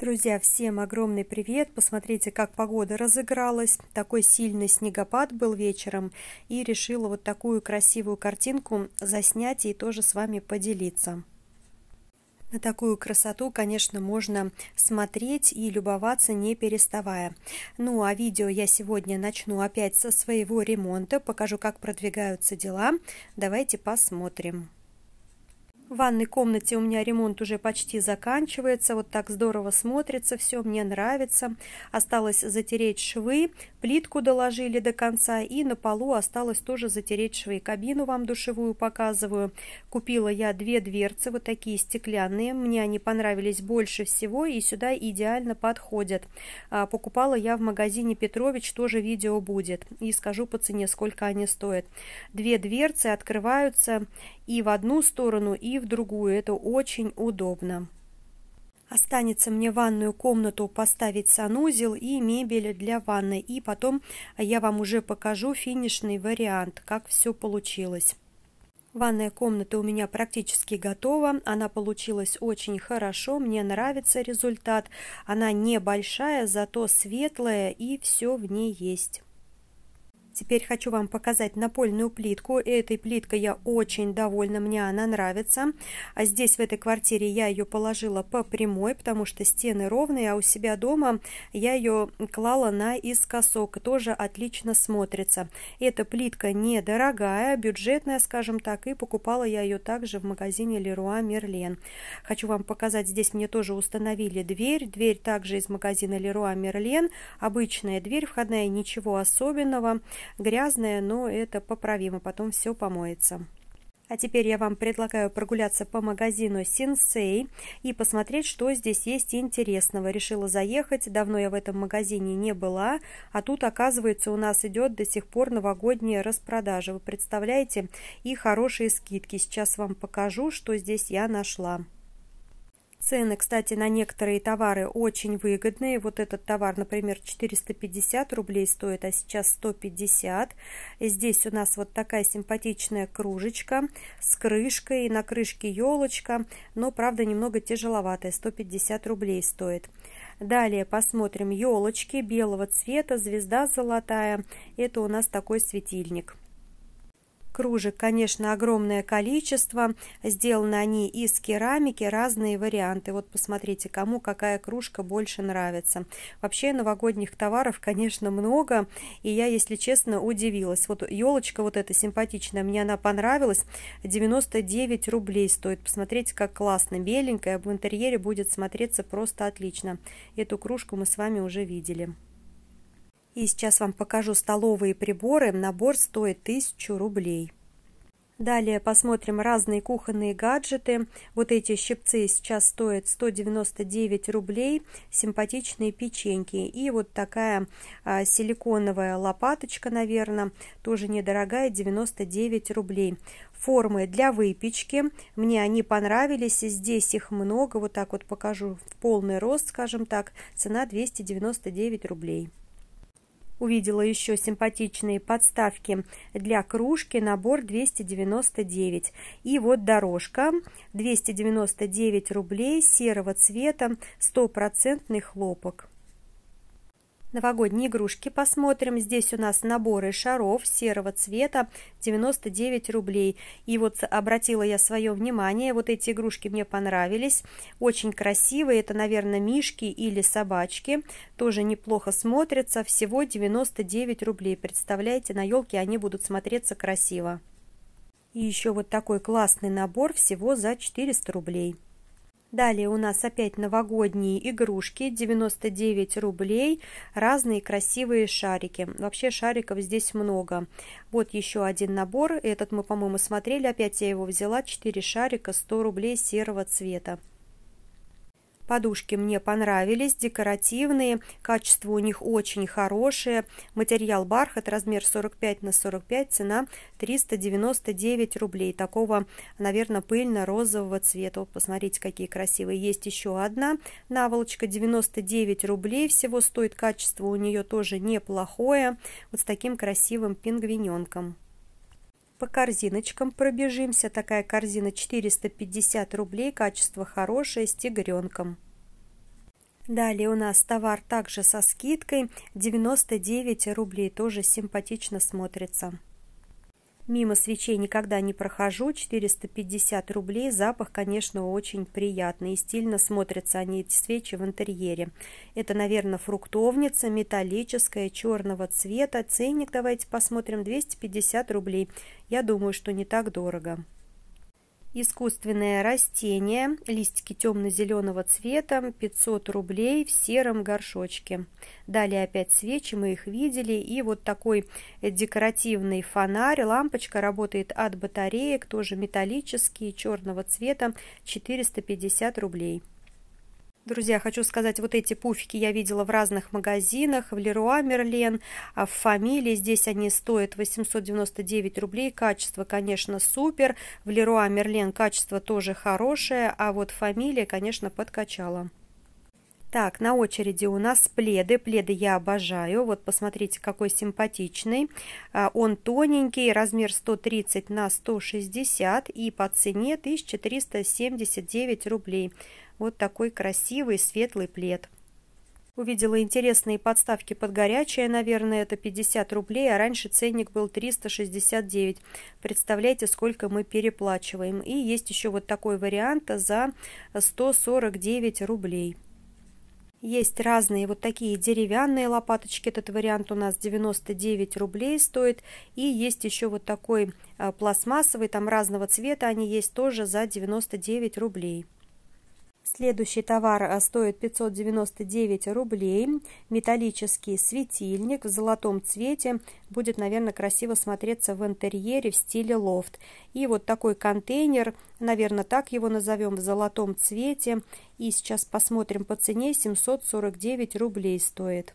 Друзья, всем огромный привет! Посмотрите, как погода разыгралась. Такой сильный снегопад был вечером. И решила вот такую красивую картинку заснять и тоже с вами поделиться. На такую красоту, конечно, можно смотреть и любоваться, не переставая. Ну, а видео я сегодня начну опять со своего ремонта. Покажу, как продвигаются дела. Давайте посмотрим. В ванной комнате у меня ремонт уже почти заканчивается, вот так здорово смотрится все, мне нравится. Осталось затереть швы, плитку доложили до конца и на полу осталось тоже затереть швы. Кабину вам душевую показываю. Купила я две дверцы, вот такие стеклянные, мне они понравились больше всего и сюда идеально подходят. А, покупала я в магазине Петрович, тоже видео будет и скажу по цене, сколько они стоят. Две дверцы открываются и в одну сторону, и в другую. Это очень удобно. Останется мне ванную комнату поставить санузел и мебель для ванны. И потом я вам уже покажу финишный вариант, как все получилось. Ванная комната у меня практически готова. Она получилась очень хорошо. Мне нравится результат. Она небольшая, зато светлая и все в ней есть. Теперь хочу вам показать напольную плитку. Этой плиткой я очень довольна, мне она нравится. А здесь, в этой квартире, я ее положила по прямой, потому что стены ровные, а у себя дома я ее клала наискосок. Тоже отлично смотрится. Эта плитка недорогая, бюджетная, скажем так, и покупала я ее также в магазине Леруа Мерлен. Хочу вам показать, здесь мне тоже установили дверь. Дверь также из магазина Леруа Мерлен. Обычная дверь входная, ничего особенного. Грязная, но это поправимо, потом все помоется. А теперь я вам предлагаю прогуляться по магазину Синсей и посмотреть, что здесь есть интересного. Решила заехать, давно я в этом магазине не была, а тут, оказывается, у нас идет до сих пор новогодняя распродажа. Вы представляете? И хорошие скидки. Сейчас вам покажу, что здесь я нашла. Цены, кстати, на некоторые товары очень выгодные. Вот этот товар, например, 450 рублей стоит, а сейчас 150. И здесь у нас вот такая симпатичная кружечка с крышкой, на крышке елочка, но, правда, немного тяжеловатая, 150 рублей стоит. Далее посмотрим елочки белого цвета, звезда золотая. Это у нас такой светильник. Кружек, конечно, огромное количество. Сделаны они из керамики, разные варианты. Вот посмотрите, кому какая кружка больше нравится. Вообще новогодних товаров, конечно, много. И я, если честно, удивилась. Вот елочка вот эта симпатичная, мне она понравилась. 99 рублей стоит. Посмотрите, как классно. Беленькая в интерьере будет смотреться просто отлично. Эту кружку мы с вами уже видели. И сейчас вам покажу столовые приборы. Набор стоит 1000 рублей. Далее посмотрим разные кухонные гаджеты. Вот эти щипцы сейчас стоят 199 рублей, симпатичные печеньки. И вот такая а, силиконовая лопаточка, наверное, тоже недорогая, 99 рублей. Формы для выпечки, мне они понравились, здесь их много, вот так вот покажу в полный рост, скажем так, цена 299 рублей увидела еще симпатичные подставки для кружки, набор 299. И вот дорожка 299 рублей серого цвета, стопроцентный хлопок. Новогодние игрушки посмотрим. Здесь у нас наборы шаров серого цвета 99 рублей. И вот обратила я свое внимание, вот эти игрушки мне понравились. Очень красивые, это, наверное, мишки или собачки. Тоже неплохо смотрятся, всего 99 рублей. Представляете, на елке они будут смотреться красиво. И еще вот такой классный набор всего за 400 рублей. Далее у нас опять новогодние игрушки, 99 рублей, разные красивые шарики. Вообще шариков здесь много. Вот еще один набор, этот мы, по-моему, смотрели, опять я его взяла, 4 шарика, 100 рублей серого цвета. Подушки мне понравились, декоративные, качество у них очень хорошее. Материал бархат, размер 45 на 45, цена 399 рублей. Такого, наверное, пыльно-розового цвета. Вот посмотрите, какие красивые. Есть еще одна наволочка, 99 рублей всего стоит. Качество у нее тоже неплохое, вот с таким красивым пингвиненком. По корзиночкам пробежимся. Такая корзина 450 рублей, качество хорошее, с тигренком. Далее у нас товар также со скидкой 99 рублей, тоже симпатично смотрится. Мимо свечей никогда не прохожу, 450 рублей, запах, конечно, очень приятный и стильно смотрятся они, эти свечи, в интерьере. Это, наверное, фруктовница, металлическая, черного цвета, ценник, давайте посмотрим, 250 рублей. Я думаю, что не так дорого. Искусственное растение, листики темно-зеленого цвета, 500 рублей в сером горшочке. Далее опять свечи, мы их видели. И вот такой декоративный фонарь, лампочка работает от батареек, тоже металлические, черного цвета, 450 рублей. Друзья, хочу сказать, вот эти пуфики я видела в разных магазинах, в Леруа Мерлен, а в Фамилии. Здесь они стоят 899 рублей. Качество, конечно, супер. В Леруа Мерлен качество тоже хорошее, а вот Фамилия, конечно, подкачала. Так, на очереди у нас пледы. Пледы я обожаю. Вот посмотрите, какой симпатичный. А, он тоненький, размер 130 на 160 и по цене 1379 рублей вот такой красивый светлый плед. Увидела интересные подставки под горячее, наверное, это 50 рублей, а раньше ценник был 369. Представляете, сколько мы переплачиваем. И есть еще вот такой вариант за 149 рублей. Есть разные вот такие деревянные лопаточки, этот вариант у нас 99 рублей стоит. И есть еще вот такой а, пластмассовый, там разного цвета они есть тоже за 99 рублей. Следующий товар э, стоит 599 рублей. Металлический светильник в золотом цвете. Будет, наверное, красиво смотреться в интерьере в стиле лофт. И вот такой контейнер, наверное, так его назовем, в золотом цвете. И сейчас посмотрим по цене. 749 рублей стоит.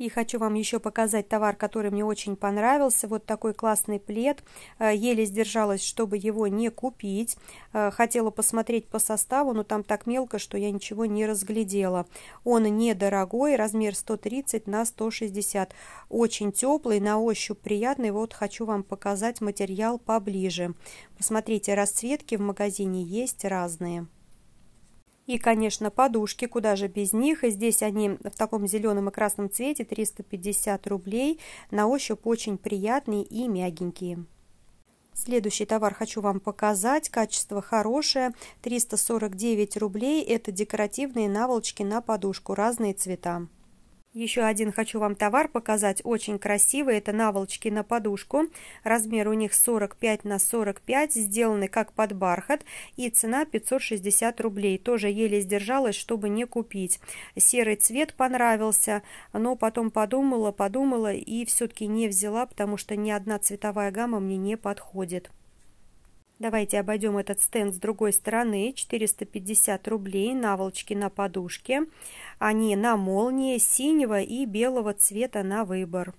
И хочу вам еще показать товар, который мне очень понравился. Вот такой классный плед. Э, еле сдержалась, чтобы его не купить. Э, хотела посмотреть по составу, но там так мелко, что я ничего не разглядела. Он недорогой, размер 130 на 160. Очень теплый, на ощупь приятный. Вот хочу вам показать материал поближе. Посмотрите, расцветки в магазине есть разные. И, конечно, подушки, куда же без них. И здесь они в таком зеленом и красном цвете, 350 рублей. На ощупь очень приятные и мягенькие. Следующий товар хочу вам показать. Качество хорошее. 349 рублей. Это декоративные наволочки на подушку. Разные цвета. Еще один хочу вам товар показать, очень красивый, это наволочки на подушку, размер у них 45 на 45, сделаны как под бархат и цена 560 рублей, тоже еле сдержалась, чтобы не купить. Серый цвет понравился, но потом подумала, подумала и все-таки не взяла, потому что ни одна цветовая гамма мне не подходит. Давайте обойдем этот стенд с другой стороны. 450 рублей, наволочки на подушке. Они на молнии синего и белого цвета на выбор.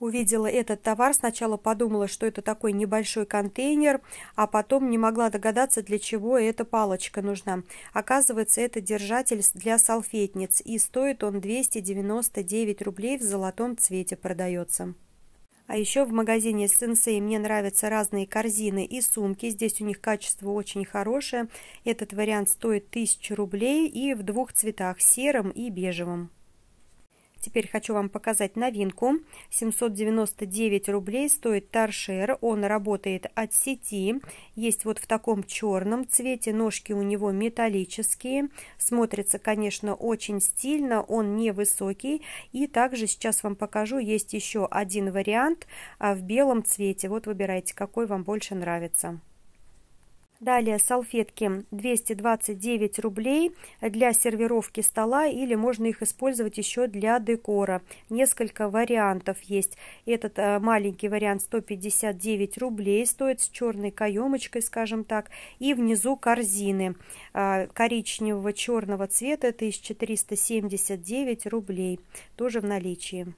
Увидела этот товар, сначала подумала, что это такой небольшой контейнер, а потом не могла догадаться, для чего эта палочка нужна. Оказывается, это держатель для салфетниц, и стоит он 299 рублей в золотом цвете продается. А еще в магазине Сенсей мне нравятся разные корзины и сумки. Здесь у них качество очень хорошее. Этот вариант стоит 1000 рублей и в двух цветах, сером и бежевом. Теперь хочу вам показать новинку. 799 рублей стоит торшер. Он работает от сети. Есть вот в таком черном цвете. Ножки у него металлические. Смотрится, конечно, очень стильно. Он невысокий. И также сейчас вам покажу. Есть еще один вариант а, в белом цвете. Вот выбирайте, какой вам больше нравится. Далее салфетки 229 рублей для сервировки стола или можно их использовать еще для декора. Несколько вариантов есть. Этот э, маленький вариант 159 рублей стоит с черной каемочкой, скажем так. И внизу корзины э, коричневого черного цвета это из 479 рублей, тоже в наличии.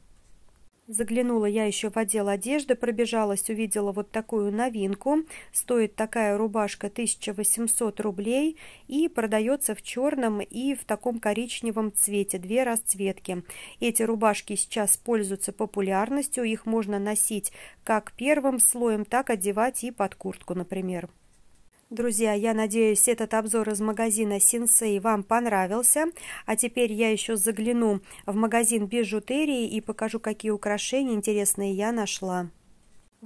Заглянула я еще в отдел одежды, пробежалась, увидела вот такую новинку. Стоит такая рубашка 1800 рублей и продается в черном и в таком коричневом цвете, две расцветки. Эти рубашки сейчас пользуются популярностью, их можно носить как первым слоем, так одевать и под куртку, например. Друзья, я надеюсь, этот обзор из магазина Синсей вам понравился. А теперь я еще загляну в магазин бижутерии и покажу, какие украшения интересные я нашла.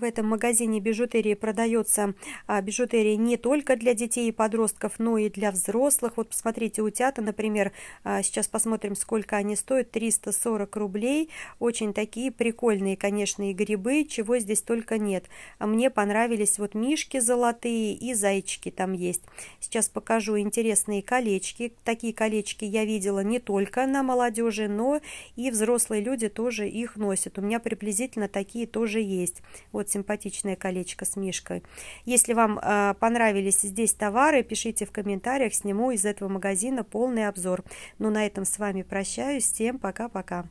В этом магазине бижутерии продается а, бижутерия не только для детей и подростков, но и для взрослых. Вот посмотрите, утята, например, а, сейчас посмотрим, сколько они стоят, 340 рублей. Очень такие прикольные, конечно, и грибы, чего здесь только нет. А мне понравились вот мишки золотые и зайчики там есть. Сейчас покажу интересные колечки. Такие колечки я видела не только на молодежи, но и взрослые люди тоже их носят. У меня приблизительно такие тоже есть. Вот симпатичное колечко с мишкой. Если вам э, понравились здесь товары, пишите в комментариях, сниму из этого магазина полный обзор. Ну, на этом с вами прощаюсь. Всем пока-пока.